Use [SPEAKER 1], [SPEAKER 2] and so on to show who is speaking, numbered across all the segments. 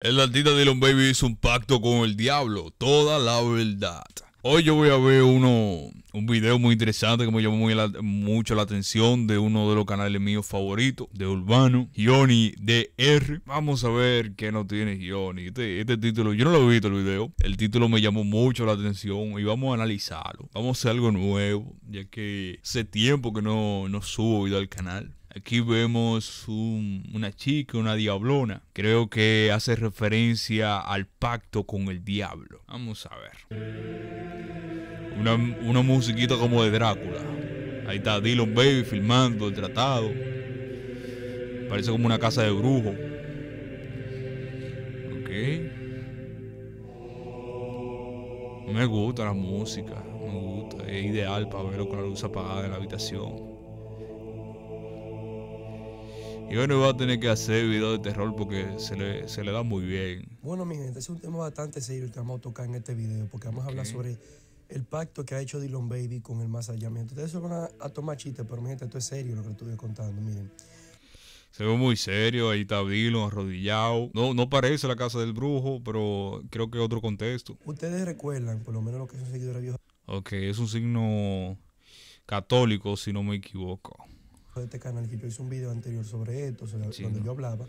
[SPEAKER 1] El artista Dylan Baby hizo un pacto con el diablo. Toda la verdad. Hoy yo voy a ver uno, un video muy interesante que me llamó mucho la atención de uno de los canales míos favoritos, de Urbano, Gioni DR. Vamos a ver qué no tiene Gioni. Este, este, título, yo no lo he visto el video, el título me llamó mucho la atención y vamos a analizarlo. Vamos a hacer algo nuevo, ya que hace tiempo que no, no subo video al canal. Aquí vemos una chica, una diablona. Creo que hace referencia al pacto con el diablo. Vamos a ver. Una, musiquita como de Drácula. Ahí está Dylan Baby filmando el tratado. Parece como una casa de brujo. Ok. Me gusta la música. Me gusta. Es ideal para verlo con la luz apagada en la habitación. Y bueno, va a tener que hacer video de terror porque se le, se le da muy bien.
[SPEAKER 2] Bueno, mi gente, es un tema bastante serio el que vamos a tocar en este video porque vamos a hablar sobre el pacto que ha hecho Dylan Baby con el masallamiento Ustedes se van a, tomar chistes, pero mi gente, esto es serio lo que estuve contando, miren.
[SPEAKER 1] Se ve muy serio, ahí está Dylan arrodillado. No, no parece la casa del brujo, pero creo que es otro contexto.
[SPEAKER 2] Ustedes recuerdan, por lo menos lo que es un seguidor vieja.
[SPEAKER 1] Ok, es un signo católico, si no me equivoco
[SPEAKER 2] de este canal que yo hice un video anterior sobre esto, cuando yo hablaba,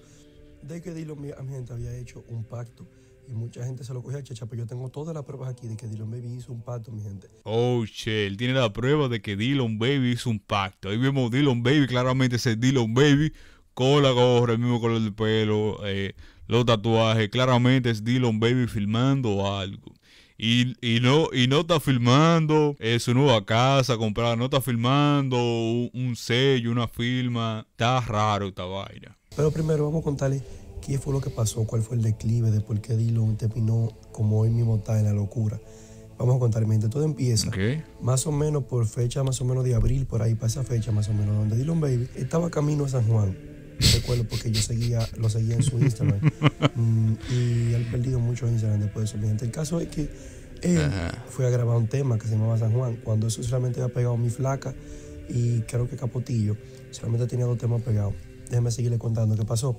[SPEAKER 2] de que Dylan Baby había hecho un pacto. Y mucha gente se lo cogía a pero yo tengo todas las pruebas aquí de que Dylan Baby hizo un pacto, mi gente.
[SPEAKER 1] Oh, tiene la prueba de que Dylan Baby hizo un pacto. Ahí vemos Dylan Baby, claramente es Dylan Baby, con la gorra, el mismo color del pelo, eh, los tatuajes. Claramente es Dylan Baby filmando algo y, no, y no está filmando su nueva casa comprada, no está filmando un, sello, una firma. Está raro esta vaina.
[SPEAKER 2] Pero primero vamos a contarle qué fue lo que pasó, cuál fue el declive de por qué Dylan terminó como hoy mismo está en la locura. Vamos a contarle mientras todo empieza, más o menos por fecha, más o menos de abril, por ahí para esa fecha, más o menos, donde Dylan Baby estaba camino a San Juan recuerdo porque yo seguía, lo seguía en su Instagram. Mm, y él perdido mucho Instagram después de eso. el caso es que él fue a grabar un tema que se llamaba San Juan. Cuando eso solamente había pegado Mi Flaca y creo que Capotillo, solamente tenía dos temas pegados. Déjeme seguirle contando qué pasó.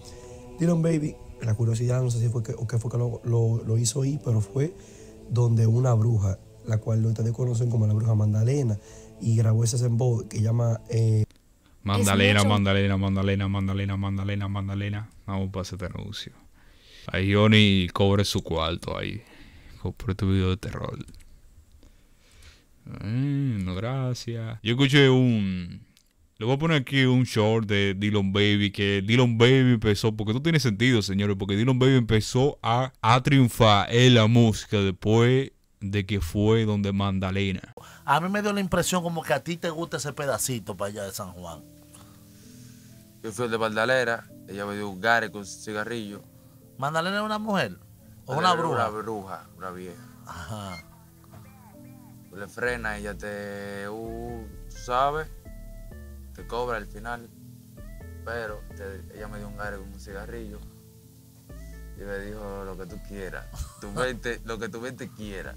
[SPEAKER 2] Dylan Baby, la curiosidad, no sé si fue o qué fue que lo, hizo ahí. pero fue donde una bruja, la cual ustedes conocen como la bruja Magdalena, y grabó ese voz que llama eh,
[SPEAKER 1] Mandalena, Mandalena, Mandalena, Mandalena, Mandalena, Mandalena. Vamos para ese anuncio. Ahí Johnny cobre su cuarto ahí. Compré tu video de terror. Eh, no, gracias. Yo escuché un. Le voy a poner aquí un short de Dylan Baby, que Dylan Baby empezó, porque tú tiene sentido, señores, porque Dylan Baby empezó a, a triunfar en la música después de que fue donde Mandalena.
[SPEAKER 2] A mí me dio la impresión como que a ti te gusta ese pedacito para allá de San Juan.
[SPEAKER 1] Yo fui de Valdalera ella me dio un gare con cigarrillo.
[SPEAKER 2] ¿Mandalena es una mujer? ¿O una bruja? Una
[SPEAKER 1] bruja, una vieja. Ajá. le frena, ella te. Uh, sabes, te cobra al final. Pero ella me dio un gare con un cigarrillo y me dijo lo que tú quieras. Tu lo que tu mente quiera.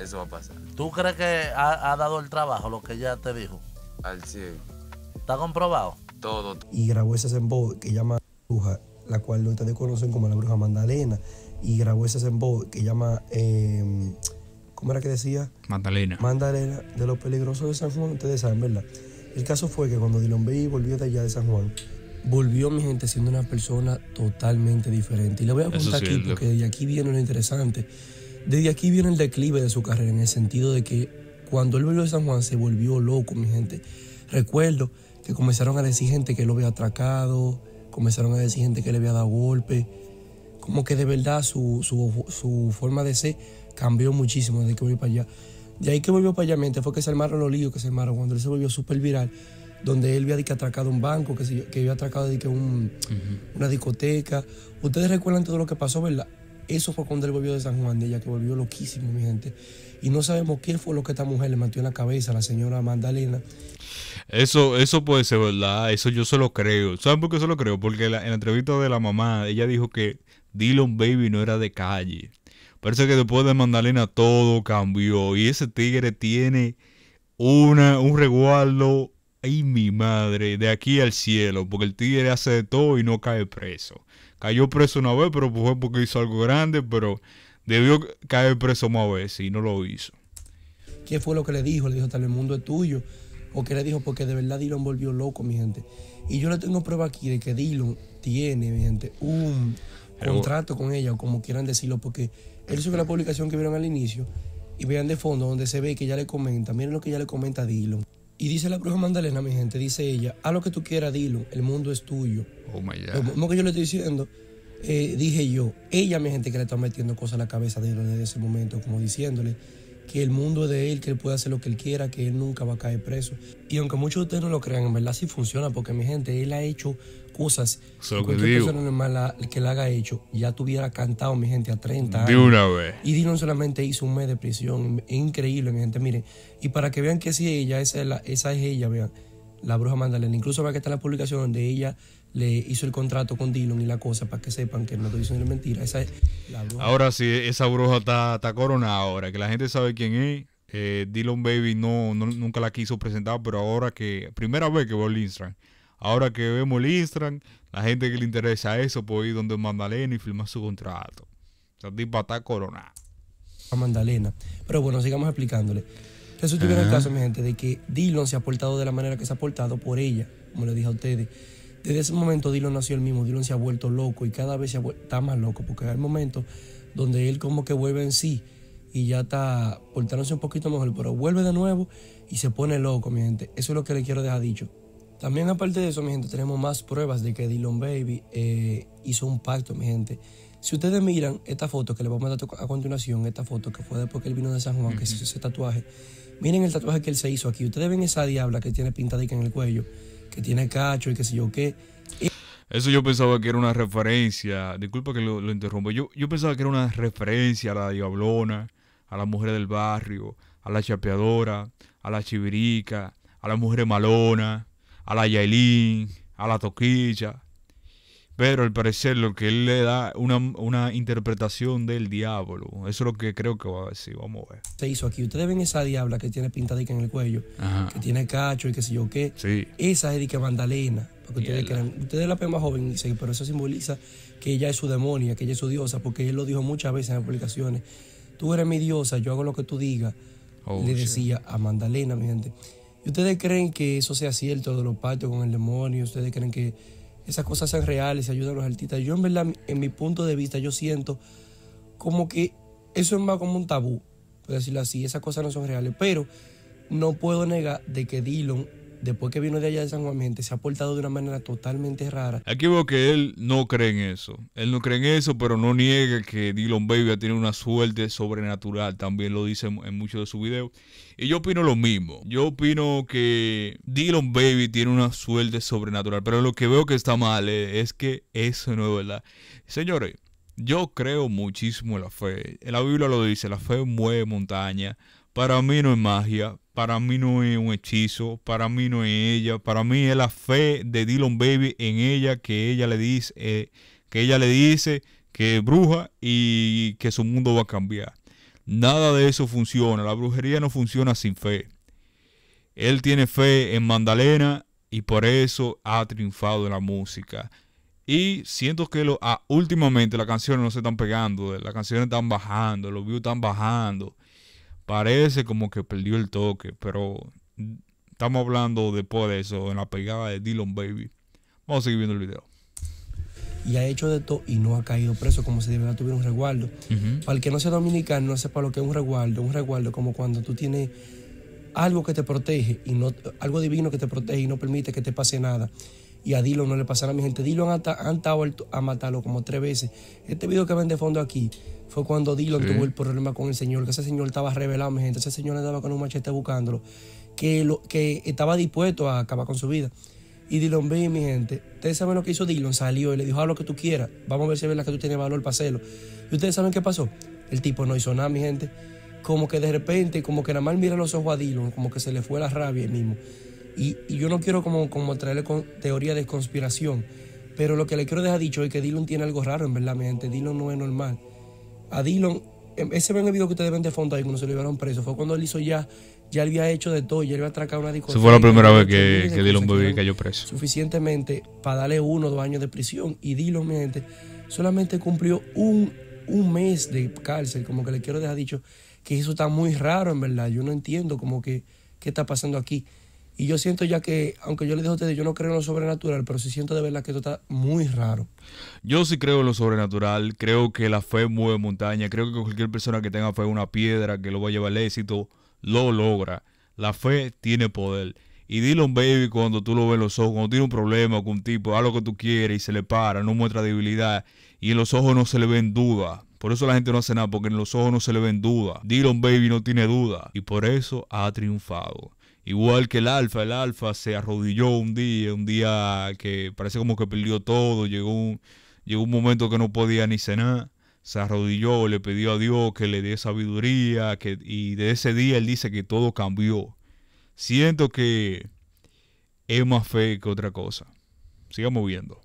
[SPEAKER 1] Eso va a pasar.
[SPEAKER 2] ¿Tú crees que ha, dado el trabajo lo que ella te dijo? Al cielo. ¿Está comprobado? Todo. Y grabó ese voz que llama Bruja, la cual ustedes conocen como la Bruja Magdalena. Y grabó ese voz que llama... Em, ¿Cómo era que decía? Mandalena. Mandalena, de los peligrosos de San Juan, ustedes saben, ¿verdad? El caso fue que cuando Dylan volvió de allá de San Juan, volvió mi gente siendo una persona totalmente diferente. Y le voy a contar aquí, porque de aquí viene lo interesante. Desde aquí viene el declive de su carrera, en el sentido de que cuando él volvió de San Juan se volvió loco, mi gente. Recuerdo que comenzaron a decir gente que lo había atracado, comenzaron a decir gente que le había dado golpe. Como que de verdad su, su, forma de ser cambió muchísimo desde que volvió para allá. De ahí que volvió para allá, mente fue que se armaron los líos que se armaron cuando él se volvió súper viral, donde él había que atracado un banco, que, se, que había atracado que un, una discoteca. Ustedes recuerdan todo lo que pasó, ¿verdad? Eso fue cuando él volvió de San Juan de ella, que volvió loquísimo, mi gente. Y no sabemos qué fue lo que esta mujer le metió en la cabeza la señora Magdalena.
[SPEAKER 1] Eso, eso puede ser verdad, eso yo se lo creo. ¿Saben por qué se lo creo? Porque en la entrevista de la mamá, ella dijo que Dylan Baby no era de calle. Parece que después de Magdalena todo cambió. Y ese tigre tiene una, un resguardo, ay mi madre, de aquí al cielo. Porque el tigre hace de todo y no cae preso. Cayó preso una vez, pero fue porque hizo algo grande, pero debió caer preso más veces y no lo hizo.
[SPEAKER 2] ¿Qué fue lo que le dijo? Le dijo, tal el mundo es tuyo. O qué le dijo, porque de verdad Dylan volvió loco, mi gente. Y yo le tengo prueba aquí de que Dylan tiene, mi gente, un contrato con ella, o como quieran decirlo, porque él subió la publicación que vieron al inicio y vean de fondo donde se ve que ella le comenta, miren lo que ella le comenta Dylan. Y dice la bruja mandalena, mi gente, dice ella, haz lo que tú quieras, dilo, el mundo es tuyo. Oh my God. que yo le estoy diciendo, eh, dije yo, ella, mi gente, que le está metiendo cosas a la cabeza de él desde ese momento, como diciéndole que el mundo es de él, que él puede hacer lo que él quiera, que él nunca va a caer preso. Y aunque muchos de ustedes no lo crean, en verdad sí funciona, porque mi gente, él ha hecho cosas. cualquier que persona normal la, que la haga hecho ya tuviera cantado, mi gente, a 30 años. De una vez. Y Dylan solamente hizo un mes de prisión. Es increíble, mi gente. Miren, y para que vean que sí, ella, esa es, ella, vean, la bruja mandalena, Incluso para que está la publicación donde ella le hizo el contrato con Dylan y la cosa para que sepan que no estoy diciendo mentira. Esa es
[SPEAKER 1] la bruja. Ahora sí, esa bruja está, está coronada ahora, que la gente sabe quién es. Eh, Dylan Baby no, nunca la quiso presentar, pero ahora que primera vez que veo el Instagram, Ahora que vemos el Instagram, la gente que le interesa eso puede ir donde mandalena y firmar su contrato. Esa tipa está coronado.
[SPEAKER 2] A Magdalena. Pero bueno, sigamos explicándole. Eso que en el caso, mi gente, de que Dillon se ha portado de la manera que se ha portado por ella, como le dije a ustedes. Desde ese momento Dillon nació el mismo, Dillon se ha vuelto loco y cada vez se ha está más loco, porque hay momentos donde él como que vuelve en sí y ya está portándose un poquito mejor, pero vuelve de nuevo y se pone loco, mi gente. Eso es lo que le quiero dejar dicho. También aparte de eso, mi gente, tenemos más pruebas de que Dylan Baby eh, hizo un pacto, mi gente. Si ustedes miran esta foto que les voy a dar a continuación, esta foto que fue después que él vino de San Juan, que se hizo ese tatuaje, miren el tatuaje que él se hizo aquí. Ustedes ven esa diabla que tiene pintadica en el cuello, que tiene cacho y qué sé
[SPEAKER 1] yo qué. Eso yo pensaba que era una referencia, disculpa que lo, interrumpo, yo, yo pensaba que era una referencia a la diablona, a la mujer del barrio, a la chapeadora, a la chivirica, a la mujer malona a la Yailin, a la Toquilla. Pero al parecer lo que él le da una, una interpretación del diablo. Eso es lo que creo que va a decir. Vamos a ver.
[SPEAKER 2] Se hizo aquí. Ustedes ven esa diabla que tiene pintadica en el cuello, que tiene cacho y qué sé yo qué. Esa es de que Porque ustedes, creen, ustedes la ven más joven, pero eso simboliza que ella es su demonia, que ella es su diosa, porque él lo dijo muchas veces en las publicaciones. Tú eres mi diosa, yo hago lo que tú digas. Oh, le decía a mandalena mi gente. ¿Y ustedes creen que eso sea cierto de los patios con el demonio? ¿Ustedes creen que esas cosas sean reales y ayudan a los artistas? Yo en verdad, en mi punto de vista, yo siento como que eso es más como un tabú, por decirlo así. Esas cosas no son reales, pero no puedo negar de que Dylan después que vino de allá de San Juan, gente se ha portado de una manera totalmente rara.
[SPEAKER 1] Aquí veo que él no cree en eso. Él no cree en eso, pero no niega que Dylan Baby tiene una suerte sobrenatural. También lo dice en muchos de sus videos. Y yo opino lo mismo. Yo opino que Dylan Baby tiene una suerte sobrenatural. Pero lo que veo que está mal es que eso no es verdad. Señores, yo creo muchísimo en la fe. En la Biblia lo dice, la fe mueve montaña. Para mí no es magia, para mí no es un hechizo, para mí no es ella, para mí es la fe de Dylan Baby en ella que ella le dice, eh, que ella le dice que es bruja y que su mundo va a cambiar. Nada de eso funciona, la brujería no funciona sin fe. Él tiene fe en mandalena y por eso ha triunfado en la música. Y siento que lo, ah, últimamente las canciones no se están pegando, las canciones están bajando, los views están bajando parece como que perdió el toque, pero estamos hablando después de eso, en la pegada de Dylan Baby. Vamos a seguir viendo el video.
[SPEAKER 2] Y ha hecho de todo y no ha caído preso como si debiera tuviera un resguardo. Para el que no sea dominicano, no sepa lo que es un resguardo. Un resguardo como cuando tú tienes algo que te protege y no algo divino que te protege y no permite que te pase nada y a Dilo no le pasará a mi gente. Dilo han, estado a matarlo como tres veces. Este video que ven de fondo aquí fue cuando Dilo tuvo el problema con el señor, que ese señor estaba revelado, mi gente. Ese señor andaba con un machete buscándolo, que, lo, que estaba dispuesto a acabar con su vida. Y Dylan ve, mi gente, ustedes saben lo que hizo Dylan, salió y le dijo, haz lo que tú quieras, vamos a ver si es verdad que tú tienes valor para hacerlo. Y ustedes saben qué pasó. El tipo no hizo nada, mi gente. Como que de repente, como que nada más mira los ojos a Dylan, como que se le fue la rabia él mismo. Y, yo no quiero como, como traerle con teoría de conspiración, pero lo que le quiero dejar dicho es que Dylan tiene algo raro, en verdad, mi gente. Dylan no es normal. A Dylan, em, ese ven el video que ustedes ven de fondo ahí, cuando se lo llevaron preso, fue cuando él hizo ya, ya había hecho de todo, ya había atracado una discoteca. fue la primera vez que, que, cayó preso. Suficientemente para darle uno o dos años de prisión. Y Dylan, mi gente, solamente cumplió un, un mes de cárcel, como que le quiero dejar dicho que eso está muy raro, en verdad. Yo no entiendo como que qué está pasando aquí. Y yo siento ya que, aunque yo le digo a ustedes, yo no creo en lo sobrenatural, pero si siento de verdad que esto está muy raro.
[SPEAKER 1] Yo sí creo en lo sobrenatural, creo que la fe mueve montaña, creo que cualquier persona que tenga fe una piedra que lo va a llevar al éxito, lo logra. La fe tiene poder. Y Dylan Baby, cuando tú lo ves en los ojos, cuando tiene un problema con un tipo, algo lo que tú quieres y se le para, no muestra debilidad, y en los ojos no se le ven dudas. Por eso la gente no hace nada, porque en los ojos no se le ven dudas. Dylan Baby no tiene duda, y por eso ha triunfado. Igual que el Alfa, el Alfa se arrodilló un día, un día que parece como que perdió todo, llegó un, llegó un momento que no podía ni cenar, se arrodilló, le pidió a Dios que le dé sabiduría, que, y de ese día él dice que todo cambió. Siento que es más fe que otra cosa. Sigamos viendo.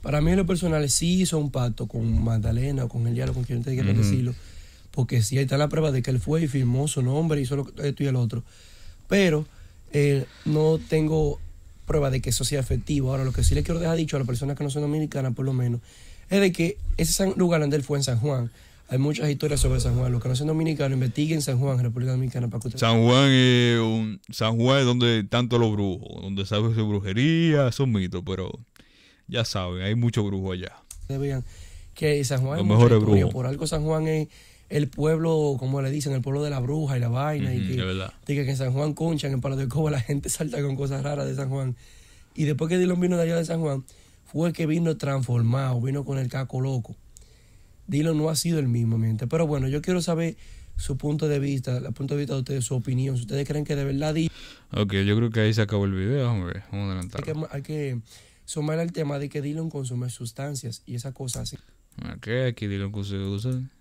[SPEAKER 2] Para mí, en lo personal, sí hizo un pacto con Magdalena o con el diablo, con quien usted que decirlo porque sí ahí está la prueba de que él fue y firmó su nombre, hizo lo, esto y el otro. Pero eh, no tengo prueba de que eso sea efectivo. Ahora, lo que sí le quiero dejar dicho a las personas que no son dominicanas, por lo menos, es de que ese lugar donde él fue en San Juan, hay muchas historias sobre San Juan. Los que no son dominicanos, investiguen San Juan, República Dominicana. Para que
[SPEAKER 1] San Juan es un, San Juan es donde tanto los brujos, donde se su brujería, son mitos, pero ya saben, hay muchos brujos allá.
[SPEAKER 2] que San Juan es mejores brujos. Por algo San Juan es el pueblo, como le dicen, el pueblo de la bruja y la vaina. y que, que, en San Juan concha, en el Palo de Coba, la gente salta con cosas raras de San Juan. Y después que Dylan vino de allá de San Juan, fue el que vino transformado, vino con el caco loco. Dylan no ha sido el mismo, miente. Pero bueno, yo quiero saber su punto de vista, el punto de vista de ustedes, su opinión, si ustedes creen que de verdad...
[SPEAKER 1] Ok, yo creo que ahí se acabó el video, hombre. Vamos a adelantar.
[SPEAKER 2] Hay que, sumar al tema de que Dylan consume sustancias y esas cosas así.
[SPEAKER 1] Ok, aquí Dylan consume sustancias.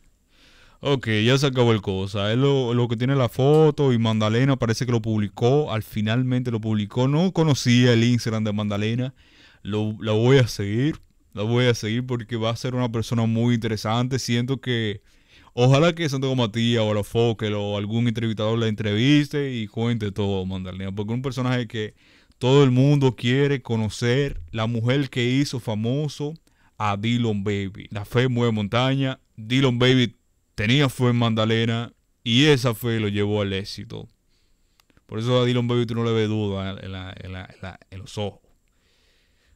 [SPEAKER 1] Ok, ya se acabó el cosa. Es lo, que tiene la foto y Mandalena parece que lo publicó. Al finalmente lo publicó. No conocía el Instagram de Mandalena. Lo, la voy a seguir. La voy a seguir porque va a ser una persona muy interesante. Siento que... Ojalá que Santiago Matías o la Fokel o algún entrevistador la entreviste y cuente todo, Mandalena. Porque es un personaje que todo el mundo quiere conocer. La mujer que hizo famoso a Dylan Baby. La fe mueve montaña. Dylan Baby tenía fue en Magdalena y esa fue lo llevó al éxito. Por eso a Dylan Baby tú no le ve duda en, los ojos.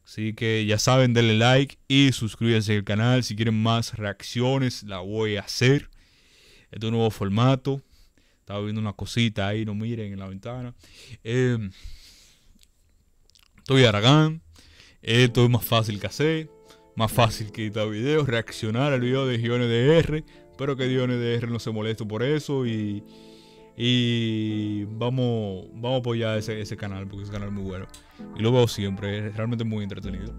[SPEAKER 1] Así que ya saben, denle like y suscríbanse al canal. Si quieren más reacciones, la voy a hacer. Este es un nuevo formato. Estaba viendo una cosita ahí, no miren en la ventana. Em, estoy Aragán. Esto es más fácil que hacer. Más fácil que editar videos. Reaccionar al video de Giones R Espero que Dios no se moleste por eso y, vamos, vamos a apoyar ese, ese canal porque un canal muy bueno. Y lo veo siempre, es realmente muy entretenido.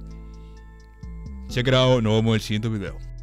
[SPEAKER 1] Se ha out, nos vemos en el siguiente video.